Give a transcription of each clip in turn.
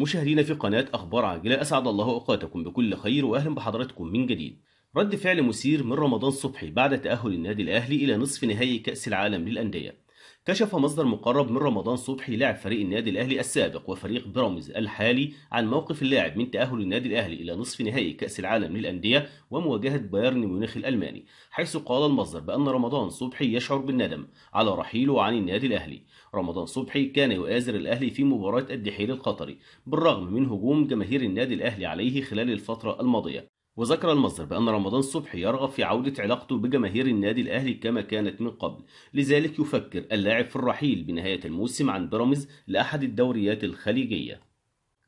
مشاهدينا في قناة أخبار عاجلة أسعد الله أوقاتكم بكل خير وأهلا بحضراتكم من جديد رد فعل مثير من رمضان صبحي بعد تأهل النادي الأهلي إلى نصف نهائي كأس العالم للأندية كشف مصدر مقرب من رمضان صبحي لاعب فريق النادي الأهلي السابق وفريق بيراميدز الحالي عن موقف اللاعب من تأهل النادي الأهلي إلى نصف نهائي كأس العالم للأندية ومواجهة بايرن ميونخ الألماني حيث قال المصدر بأن رمضان صبحي يشعر بالندم على رحيله عن النادي الأهلي رمضان صبحي كان يؤازر الأهلي في مباراة الدحيل القطري بالرغم من هجوم جماهير النادي الأهلي عليه خلال الفترة الماضية وذكر المصدر بأن رمضان صبحي يرغب في عودة علاقته بجماهير النادي الأهلي كما كانت من قبل لذلك يفكر اللاعب في الرحيل بنهاية الموسم عن بيراميدز لأحد الدوريات الخليجية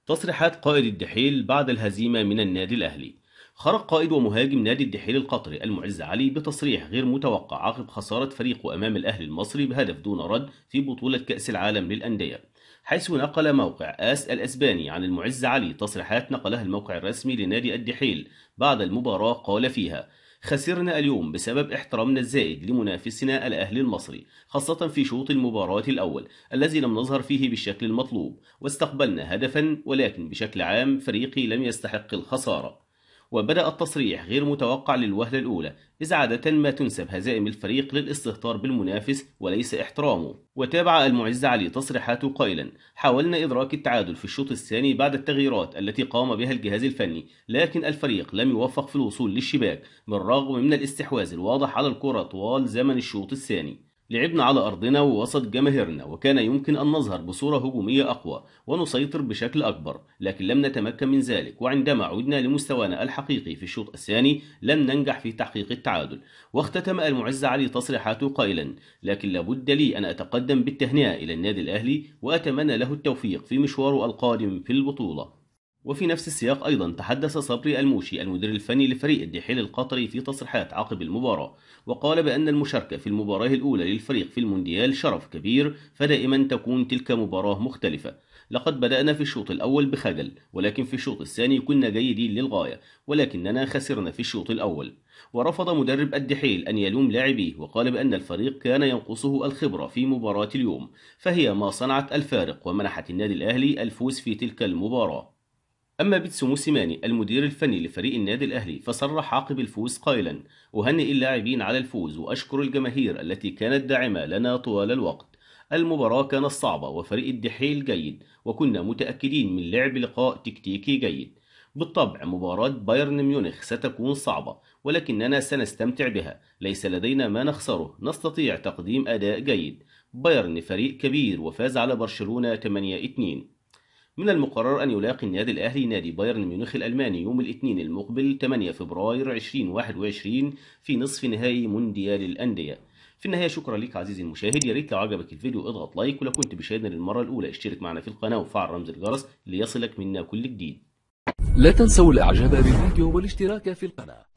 تصريحات قائد الدحيل بعد الهزيمة من النادي الأهلي خرج قائد ومهاجم نادي الدحيل القطري المعز علي بتصريح غير متوقع عقب خسارة فريقه أمام الأهلي المصري بهدف دون رد في بطولة كأس العالم للأندية حيث نقل موقع آس الأسباني عن المعز علي تصريحات نقلها الموقع الرسمي لنادي الدحيل بعد المباراة قال فيها خسرنا اليوم بسبب احترامنا الزائد لمنافسنا الأهلي المصري خاصة في شوط المباراة الأول الذي لم نظهر فيه بالشكل المطلوب واستقبلنا هدفا ولكن بشكل عام فريقي لم يستحق الخسارة وبدأ التصريح غير متوقع للوهلة الأولى إذ عادة ما تنسب هزائم الفريق للاستهتار بالمنافس وليس احترامه وتابع المعز علي تصريحاته قائلا حاولنا إدراك التعادل في الشوط الثاني بعد التغييرات التي قام بها الجهاز الفني لكن الفريق لم يوفق في الوصول للشباك بالرغم من الاستحواذ الواضح على الكرة طوال زمن الشوط الثاني لعبنا على أرضنا ووسط جماهيرنا وكان يمكن أن نظهر بصورة هجومية أقوى ونسيطر بشكل أكبر لكن لم نتمكن من ذلك وعندما عدنا لمستوانا الحقيقي في الشوط الثاني لم ننجح في تحقيق التعادل واختتم المعز علي تصريحاته قائلا لكن لابد لي أن أتقدم بالتهنئة إلى النادي الأهلي وأتمنى له التوفيق في مشواره القادم في البطولة وفي نفس السياق أيضا تحدث صبري الموشي المدير الفني لفريق الدحيل القطري في تصريحات عقب المباراة وقال بأن المشاركة في المباراة الأولى للفريق في المونديال شرف كبير فدائما تكون تلك مباراة مختلفة لقد بدأنا في الشوط الأول بخجل ولكن في الشوط الثاني كنا جيدين للغاية ولكننا خسرنا في الشوط الأول ورفض مدرب الدحيل أن يلوم لاعبيه وقال بأن الفريق كان ينقصه الخبرة في مباراة اليوم فهي ما صنعت الفارق ومنحت النادي الأهلي الفوز في تلك المباراة أما بيتسو موسيماني المدير الفني لفريق النادي الأهلي فصرح عقب الفوز قائلا أهنئ اللاعبين على الفوز وأشكر الجماهير التي كانت داعمة لنا طوال الوقت المباراة كانت صعبة وفريق الدحيل جيد وكنا متأكدين من لعب لقاء تكتيكي جيد بالطبع مباراة بايرن ميونخ ستكون صعبة ولكننا سنستمتع بها ليس لدينا ما نخسره نستطيع تقديم أداء جيد بايرن فريق كبير وفاز على برشلونة 8-2 من المقرر أن يلاقي النادي الأهلي نادي بايرن ميونخ الألماني يوم الاثنين المقبل 8 فبراير 2021 في نصف نهائي مونديال الأندية في النهاية شكرا لك عزيزي المشاهد يا ريت لو عجبك الفيديو اضغط لايك ولو كنت بشاهدنا للمرة الأولى اشترك معنا في القناة وفعل رمز الجرس ليصلك منا كل جديد لا تنسوا الإعجاب بالفيديو والاشتراك في القناة